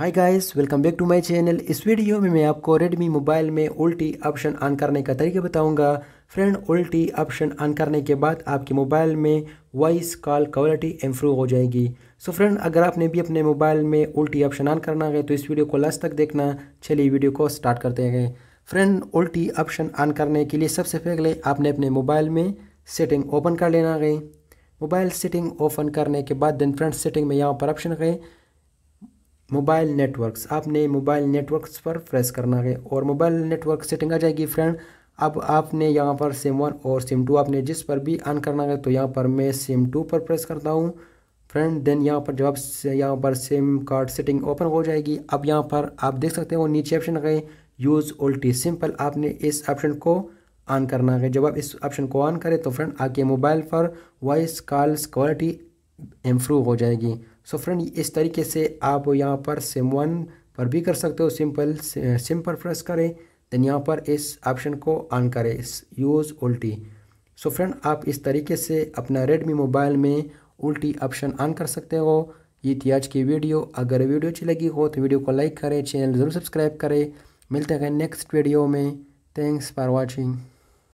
hi guys welcome back to my channel इस video में मैं आपको रेडमी मोबाइल में उल्टी ऑप्शन ऑन करने का तरीका बताऊंगा फ्रेंड उल्टी ऑप्शन ऑन करने के बाद आपके मोबाइल में वॉइस कॉल क्वालिटी इम्प्रूव हो जाएगी सो so फ्रेंड अगर आपने भी अपने मोबाइल में उल्टी ऑप्शन ऑन करना है तो इस वीडियो को लास्ट तक देखना चलिए वीडियो को स्टार्ट करते हैं फ्रेंड उल्टी ऑप्शन ऑन करने के लिए सबसे पहले आपने अपने मोबाइल में सेटिंग ओपन कर लेना है मोबाइल सेटिंग ओपन करने के बाद देन फ्रेंड सेटिंग में यहाँ पर ऑप्शन है मोबाइल नेटवर्क्स आपने मोबाइल नेटवर्क्स पर प्रेस करना है और मोबाइल नेटवर्क सेटिंग आ जाएगी फ्रेंड अब आपने यहाँ पर सिम वन और सिम टू आपने जिस पर भी ऑन करना है तो यहाँ पर मैं सिम टू पर प्रेस करता हूँ फ्रेंड देन यहाँ पर जब आप यहाँ पर सिम कार्ड सेटिंग ओपन हो जाएगी अब यहाँ पर आप देख सकते हो नीचे ऑप्शन है यूज़ उल्टी सिंपल आपने इस ऑप्शन को ऑन करना है जब आप इस ऑप्शन को ऑन करें तो फ्रेंड आपके मोबाइल पर वॉइस कॉल्स क्वालिटी इम्प्रूव हो जाएगी सो फ्रेंड इस तरीके से आप यहाँ पर सिम वन पर भी कर सकते हो सिंपल सिम पर प्रेस करें देन यहाँ पर इस ऑप्शन को ऑन करें यूज़ उल्टी सो फ्रेंड आप इस तरीके से अपना रेडमी मोबाइल में उल्टी ऑप्शन ऑन कर सकते हो ये थी आज की वीडियो अगर वीडियो अच्छी लगी हो तो वीडियो को लाइक करें चैनल ज़रूर सब्सक्राइब करें मिलते हैं नेक्स्ट वीडियो में थैंक्स फॉर वॉचिंग